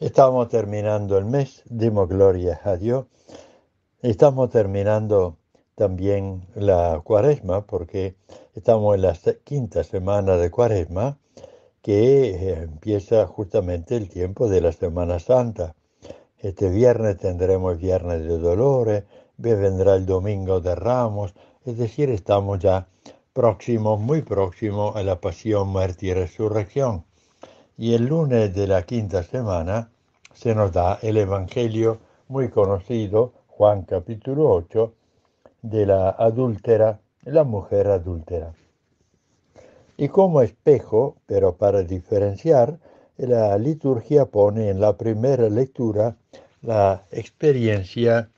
Estamos terminando el mes, dimos gloria a Dios. Estamos terminando también la cuaresma, porque estamos en la quinta semana de cuaresma, que eh, empieza justamente el tiempo de la Semana Santa. Este viernes tendremos viernes de dolores, vendrá el domingo de ramos, es decir, estamos ya próximos, muy próximos a la pasión, muerte y resurrección. Y el lunes de la quinta semana se nos da el Evangelio muy conocido, Juan capítulo 8, de la adúltera, la mujer adúltera. Y como espejo, pero para diferenciar, la liturgia pone en la primera lectura la experiencia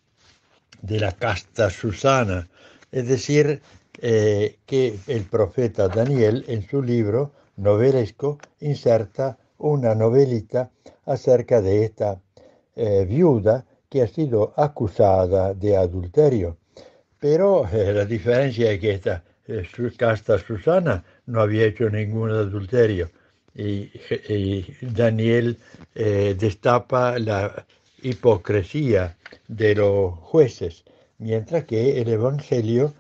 de la casta Susana, es decir, eh, que el profeta Daniel en su libro novelesco inserta una novelita acerca de esta eh, viuda que ha sido acusada de adulterio. Pero eh, la diferencia es que esta casta Susana no había hecho ningún adulterio y Daniel destapa la hipocresía de los jueces, mientras que el Evangelio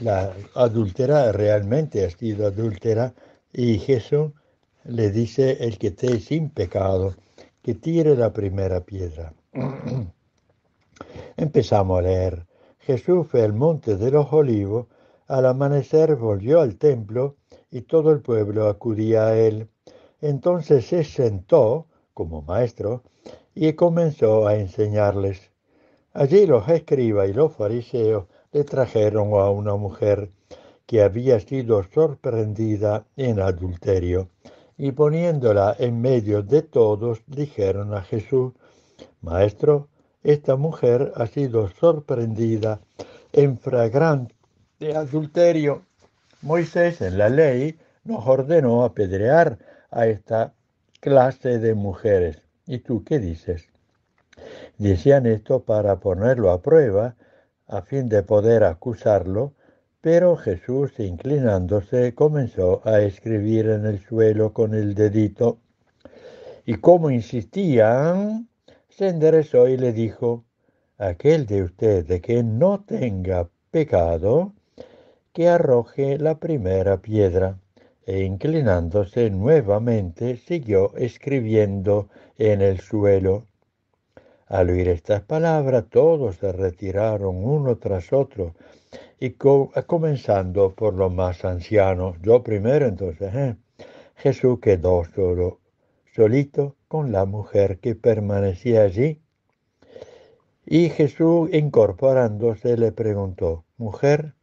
la adúltera realmente ha sido adúltera y Jesús le dice el que esté sin pecado, que tire la primera piedra. Empezamos a leer. Jesús fue al monte de los olivos, al amanecer volvió al templo y todo el pueblo acudía a él. Entonces se sentó como maestro y comenzó a enseñarles. Allí los escribas y los fariseos le trajeron a una mujer que había sido sorprendida en adulterio, y poniéndola en medio de todos, dijeron a Jesús, Maestro, esta mujer ha sido sorprendida en fragrante adulterio. Moisés en la ley nos ordenó apedrear a esta clase de mujeres. ¿Y tú qué dices? Decían esto para ponerlo a prueba a fin de poder acusarlo, pero Jesús, inclinándose, comenzó a escribir en el suelo con el dedito. Y como insistían, se enderezó y le dijo, aquel de ustedes que no tenga pecado, que arroje la primera piedra. E inclinándose nuevamente, siguió escribiendo en el suelo. Al oír estas palabras, todos se retiraron uno tras otro, y comenzando por los más ancianos, yo primero entonces, ¿eh? Jesús quedó solo, solito con la mujer que permanecía allí. Y Jesús, incorporándose, le preguntó, Mujer,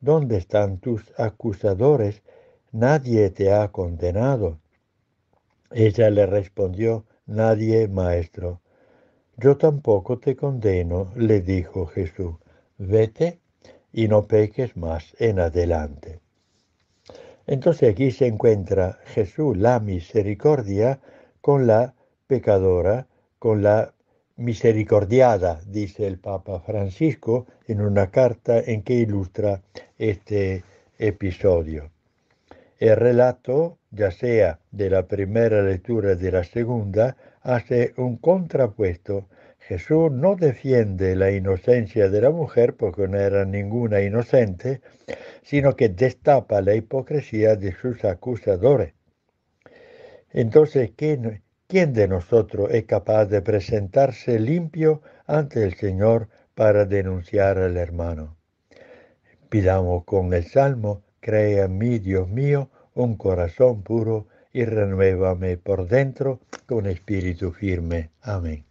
¿dónde están tus acusadores? Nadie te ha condenado. Ella le respondió, Nadie, maestro. Yo tampoco te condeno, le dijo Jesús, vete y no peques más en adelante. Entonces aquí se encuentra Jesús, la misericordia, con la pecadora, con la misericordiada, dice el Papa Francisco en una carta en que ilustra este episodio. El relato, ya sea de la primera lectura de la segunda, hace un contrapuesto. Jesús no defiende la inocencia de la mujer, porque no era ninguna inocente, sino que destapa la hipocresía de sus acusadores. Entonces, ¿quién, de nosotros es capaz de presentarse limpio ante el Señor para denunciar al hermano? Pidamos con el Salmo, crea en mí, Dios mío, un corazón puro y renuévame por dentro con espíritu firme. Amén.